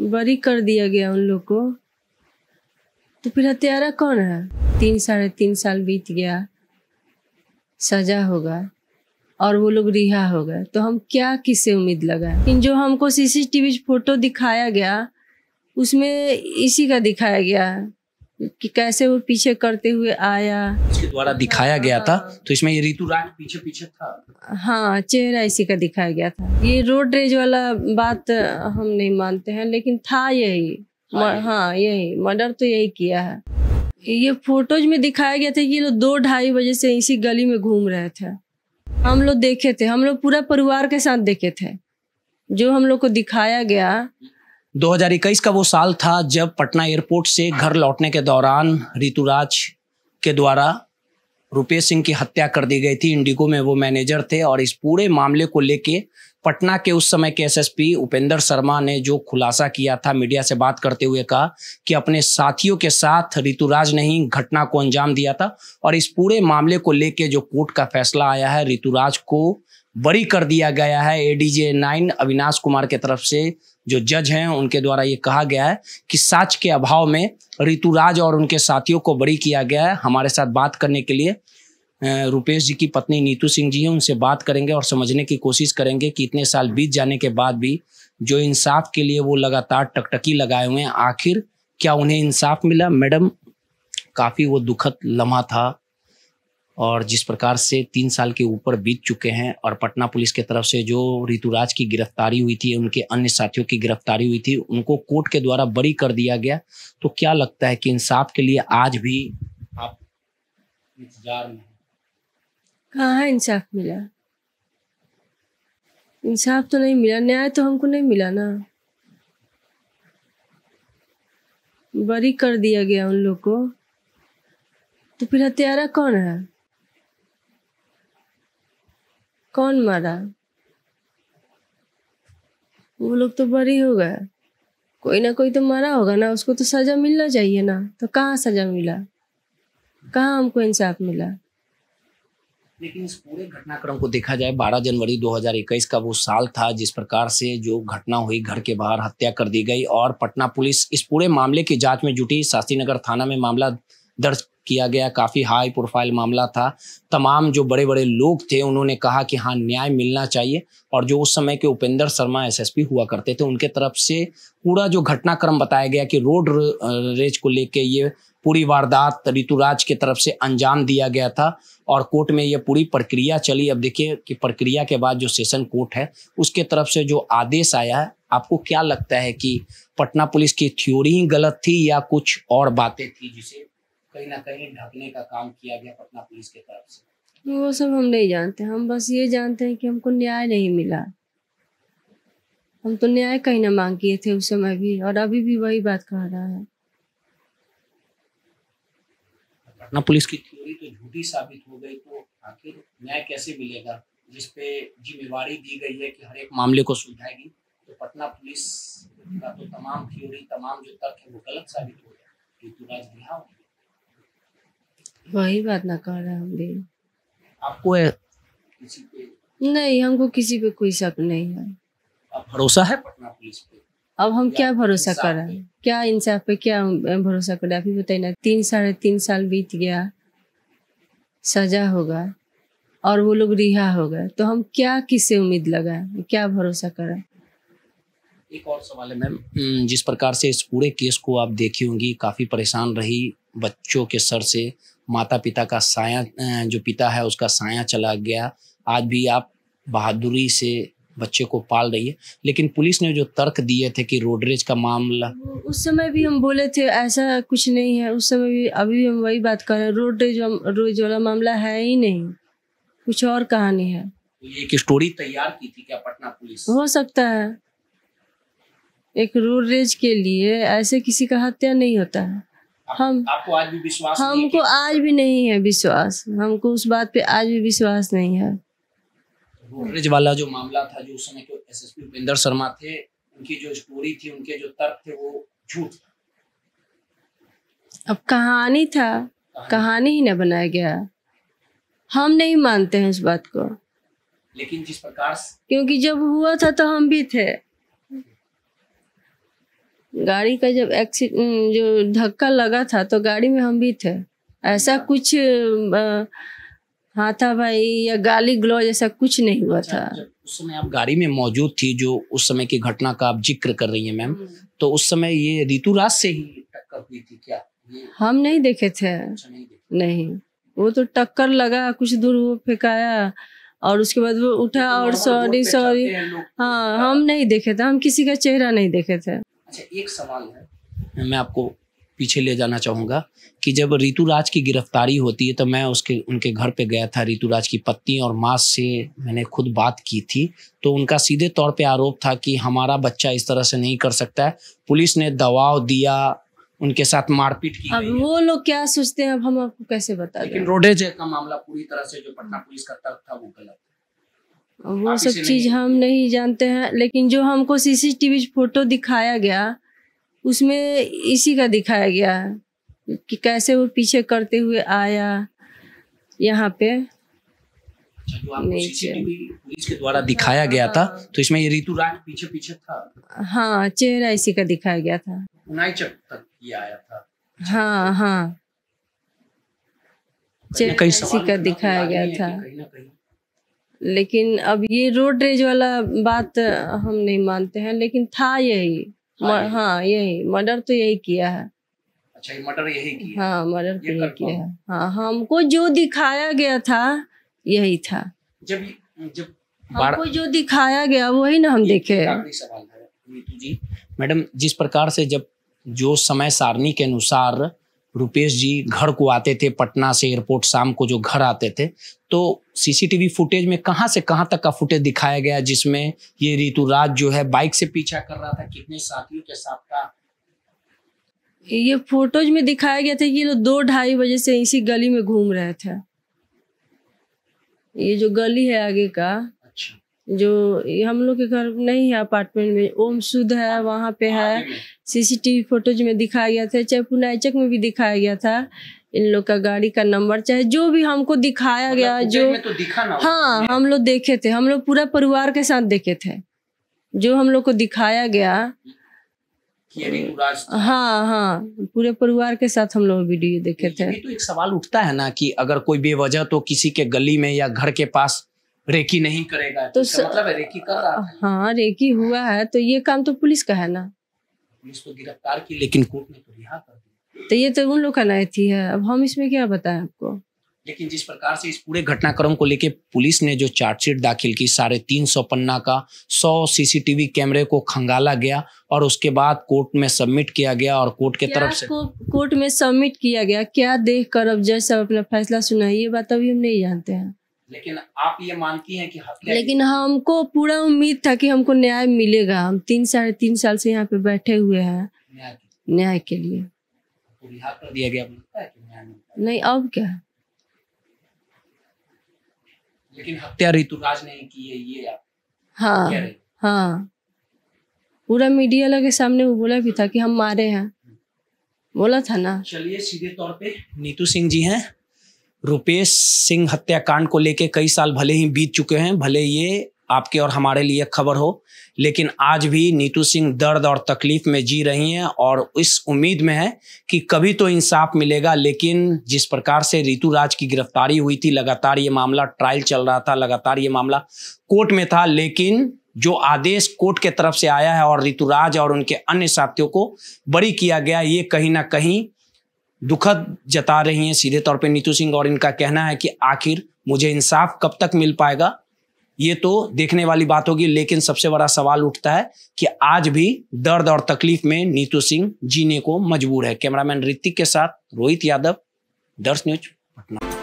बरी कर दिया गया उन लोग को तो फिर हत्यारा कौन है तीन साढ़े तीन साल बीत गया सजा होगा और वो लोग रिहा हो गए तो हम क्या किससे उम्मीद लगा इन जो हमको सीसीटीवी फोटो दिखाया गया उसमें इसी का दिखाया गया कि कैसे वो पीछे करते हुए आया उसके द्वारा दिखाया गया था तो इसमें ये ऋतु राज पीछे पीछे था हाँ चेहरा इसी का दिखाया गया था ये रोड रेज वाला बात हम नहीं मानते हैं लेकिन था यही हाँ यही मर्डर तो यही किया है ये फोटोज में दिखाया गया था कि लोग दो ढाई बजे से इसी गली में घूम रहे थे हम लोग देखे थे हम लोग पूरा परिवार के साथ देखे थे जो हम लोग को दिखाया गया 2021 का वो साल था जब पटना एयरपोर्ट से घर लौटने के दौरान ऋतुराज के द्वारा रुपेश सिंह की हत्या कर दी गई थी इंडिगो में वो मैनेजर थे और इस पूरे मामले को लेके पटना के उस समय के एसएसपी उपेंद्र शर्मा ने जो खुलासा किया था मीडिया से बात करते हुए कहा कि अपने साथियों के साथ ऋतुराज ने ही घटना को अंजाम दिया था और इस पूरे मामले को लेके जो कोर्ट का फैसला आया है ऋतुराज को बरी कर दिया गया है एडीजे नाइन अविनाश कुमार के तरफ से जो जज हैं उनके द्वारा ये कहा गया है कि साच के अभाव में ऋतुराज और उनके साथियों को बरी किया गया है हमारे साथ बात करने के लिए रुपेश जी की पत्नी नीतू सिंह जी हैं उनसे बात करेंगे और समझने की कोशिश करेंगे कि इतने साल बीत जाने के बाद भी जो इंसाफ के लिए वो लगातार टकटकी लगाए हुए हैं आखिर क्या उन्हें इंसाफ मिला मैडम काफ़ी वो दुखद लम्हा था और जिस प्रकार से तीन साल के ऊपर बीत चुके हैं और पटना पुलिस के तरफ से जो ऋतुराज की गिरफ्तारी हुई थी उनके अन्य साथियों की गिरफ्तारी हुई थी उनको कोर्ट के द्वारा बरी कर दिया गया तो क्या लगता है कि इंसाफ के लिए आज भी आप इंतजार में कहाँ इंसाफ मिला इंसाफ तो नहीं मिला न्याय तो हमको नहीं मिला ना बरी कर दिया गया उन लोग को तो फिर हत्यारा कौन है कौन मारा वो लोग तो बड़ी हो गए कोई ना कोई तो मारा होगा ना उसको तो सजा मिलना चाहिए ना तो कहाँ सजा मिला कहाँ हमको इंसाफ मिला लेकिन इस पूरे घटनाक्रम को देखा जाए 12 जनवरी 2021 का वो साल था जिस प्रकार से जो घटना हुई घर के बाहर हत्या कर दी गई और पटना पुलिस इस पूरे मामले की जांच में जुटी शास्त्री नगर थाना में मामला दर्ज किया गया काफ़ी हाई प्रोफाइल मामला था तमाम जो बड़े बड़े लोग थे उन्होंने कहा कि हाँ न्याय मिलना चाहिए और जो उस समय के उपेंद्र शर्मा एसएसपी हुआ करते थे उनके तरफ से पूरा जो घटनाक्रम बताया गया कि रोड रेज को लेके ये पूरी वारदात ऋतुराज के तरफ से अंजाम दिया गया था और कोर्ट में यह पूरी प्रक्रिया चली अब देखिए कि प्रक्रिया के बाद जो सेशन कोर्ट है उसके तरफ से जो आदेश आया है आपको क्या लगता है कि पटना पुलिस की थ्योरी ही गलत थी या कुछ और बातें थी जिसे कहीं ना कहीं ढकने का काम किया गया पटना पुलिस के तरफ से वो सब हम नहीं जानते हम बस ये जानते हैं कि हमको न्याय नहीं मिला हम तो न्याय कहीं ना मांग किए थे उस समय भी और अभी भी वही बात कह रहा है पटना पुलिस की थ्योरी तो झूठी साबित हो गई तो आखिर न्याय कैसे मिलेगा जिस पे जिम्मेवारी दी गई है कि हर एक मामले को सुलझाएगी तो पटना पुलिस का तो तमाम थ्योरी तमाम जो तथ्य वो गलत साबित हो गया ऋतुराज वही बात ना कर रहे हम भी आपको है? नहीं हमको किसी पे कोई शक नहीं है भरोसा है पटना पुलिस पे अब हम क्या भरोसा कर रहे हैं क्या इंसाफ पे क्या भरोसा कर रहे अभी बताइए ना तीन साढ़े तीन साल बीत गया सजा होगा और वो लोग रिहा हो गए तो हम क्या किससे उम्मीद लगा क्या भरोसा करें एक और सवाल है मैम हम्म, जिस प्रकार से इस पूरे केस को आप देखी होंगी काफ़ी परेशान रही बच्चों के सर से माता पिता का साया जो पिता है उसका साया चला गया आज भी आप बहादुरी से बच्चे को पाल रही है लेकिन पुलिस ने जो तर्क दिए थे कि रोडरेज का मामला उस समय भी हम बोले थे ऐसा कुछ नहीं है उस समय भी अभी भी हम वही बात कर रहे हैं रोडरेज रोज वाला मामला है ही नहीं कुछ और कहानी है एक स्टोरी तैयार की थी क्या पटना पुलिस हो सकता है एक रोडरेज के लिए ऐसे किसी का हत्या नहीं होता है हम आपको आज भी विश्वास हमको आज भी नहीं है विश्वास हमको उस बात पे आज भी विश्वास नहीं है गोदरेज वाला जो मामला था जो उस समय के एसएसपी उपेंद्र शर्मा थे उनकी जो स्टोरी थी उनके जो तर्क थे वो झूठ अब कहानी था कहानी, कहानी ही ना बनाया गया हम नहीं मानते हैं इस बात को लेकिन जिस प्रकार क्योंकि जब हुआ था तो हम भी थे गाड़ी का जब एक्सीडेंट जो धक्का लगा था तो गाड़ी में हम भी थे ऐसा हाँ। कुछ हाथा भाई या गाली ग्लो जैसा कुछ नहीं हुआ अच्छा, था उस समय आप गाड़ी में मौजूद थी जो उस समय की घटना का आप जिक्र कर रही हैं मैम हम्म। तो उस समय ये ऋतुराज से ही टक्कर हुई थी क्या हम नहीं देखे थे अच्छा, नहीं, देखे। नहीं वो तो टक्कर लगा कुछ दूर वो फेंकाया और उसके बाद वो उठा तो और सॉरी सॉरी हाँ हम नहीं देखे थे हम किसी का चेहरा नहीं देखे थे अच्छा एक सवाल है मैं आपको पीछे ले जाना चाहूँगा कि जब ऋतुराज की गिरफ्तारी होती है तो मैं उसके उनके घर पे गया था ऋतुराज की पत्नी और माँ से मैंने खुद बात की थी तो उनका सीधे तौर पे आरोप था कि हमारा बच्चा इस तरह से नहीं कर सकता है पुलिस ने दबाव दिया उनके साथ मारपीट की अब वो लोग क्या सोचते हैं अब हम आपको कैसे बता लेकिन रोडेज का मामला पूरी तरह से जो पटना पुलिस का तर्क था वो गलत वो सब चीज हम नहीं जानते हैं लेकिन जो हमको सीसीटीवी फोटो दिखाया गया उसमें इसी का दिखाया गया कि कैसे वो पीछे करते हुए आया यहाँ पे अच्छा, तो पुलिस के द्वारा दिखाया गया था तो इसमें ये ऋतु राज पीछे पीछे था हाँ चेहरा इसी का दिखाया गया था था हाँ हाँ चेहरा इसी का दिखाया गया था लेकिन अब ये रोड रेज वाला बात हम नहीं मानते हैं लेकिन था यही हाँ यही मर्डर तो यही किया है अच्छा मर्डर यही किया हाँ मर्डर तो यही किया है हाँ हमको जो दिखाया गया था यही था जब जब हमको जो दिखाया गया वही ना हम देखे सवाल है मैडम जिस प्रकार से जब जो समय सारणी के अनुसार रुपेश जी घर को आते थे पटना से एयरपोर्ट शाम को जो घर आते थे तो सीसीटीवी फुटेज में कहां से कहां तक का फुटेज दिखाया गया जिसमें ये ऋतुराज जो है बाइक से पीछा कर रहा था कितने साथियों के साथ का ये फोटोज में दिखाया गया था कि ये लोग दो ढाई बजे से इसी गली में घूम रहे थे ये जो गली है आगे का जो हम लोग के घर नहीं है अपार्टमेंट में ओम सुद है वहाँ पे है सीसीटीवी फोटोज में दिखाया गया था चाहे पुनाइचक में भी दिखाया गया था इन लोग का गाड़ी का नंबर चाहे जो भी हमको दिखाया मतलब गया जो तो दिखा ना हाँ हम लोग देखे थे हम लोग पूरा परिवार के साथ देखे थे जो हम लोग को दिखाया गया हाँ हाँ पूरे परिवार के साथ हम लोग वीडियो देखे थे तो एक सवाल उठता है ना कि अगर कोई बेवजह तो किसी के गली में या घर के पास रेकी नहीं करेगा तो, तो स... मतलब है रेकी कर रहा हाँ रेकी हुआ है तो ये काम तो पुलिस का है ना पुलिस को गिरफ्तार की लेकिन कोर्ट ने तो रिहा कर दिया तो ये तो उन लोग का नायती है अब हम इसमें क्या बताएं आपको लेकिन जिस प्रकार से इस पूरे घटनाक्रम को लेकर पुलिस ने जो चार्जशीट दाखिल की साढ़े तीन सौ पन्ना का सौ सीसीटीवी कैमरे को खंगाला गया और उसके बाद कोर्ट में सबमिट किया गया और कोर्ट के तरफ से कोर्ट में सबमिट किया गया क्या देख कर अब जज साहब अपना फैसला सुनाई ये बात अभी हम नहीं जानते हैं लेकिन आप ये मानती हैं कि हत्या लेकिन हमको पूरा उम्मीद था कि हमको न्याय मिलेगा हम तीन साढ़े तीन साल से यहाँ पे बैठे हुए हैं न्याय के लिए दिया गया नहीं अब क्या लेकिन हत्या ऋतुराज ने की है ये हाँ हाँ पूरा मीडिया लगे के सामने वो बोला भी था कि हम मारे हैं बोला था ना चलिए सीधे तौर पे नीतू सिंह जी हैं रुपेश सिंह हत्याकांड को लेके कई साल भले ही बीत चुके हैं भले ये आपके और हमारे लिए खबर हो लेकिन आज भी नीतू सिंह दर्द और तकलीफ में जी रही हैं और इस उम्मीद में है कि कभी तो इंसाफ मिलेगा लेकिन जिस प्रकार से ऋतुराज की गिरफ्तारी हुई थी लगातार ये मामला ट्रायल चल रहा था लगातार ये मामला कोर्ट में था लेकिन जो आदेश कोर्ट के तरफ से आया है और ऋतुराज और उनके अन्य साथियों को बरी किया गया ये कहीं ना कहीं दुखद जता रही हैं सीधे तौर पे नीतू सिंह और इनका कहना है कि आखिर मुझे इंसाफ कब तक मिल पाएगा ये तो देखने वाली बात होगी लेकिन सबसे बड़ा सवाल उठता है कि आज भी दर्द और तकलीफ में नीतू सिंह जीने को मजबूर है कैमरामैन ऋतिक के साथ रोहित यादव दर्श न्यूज पटना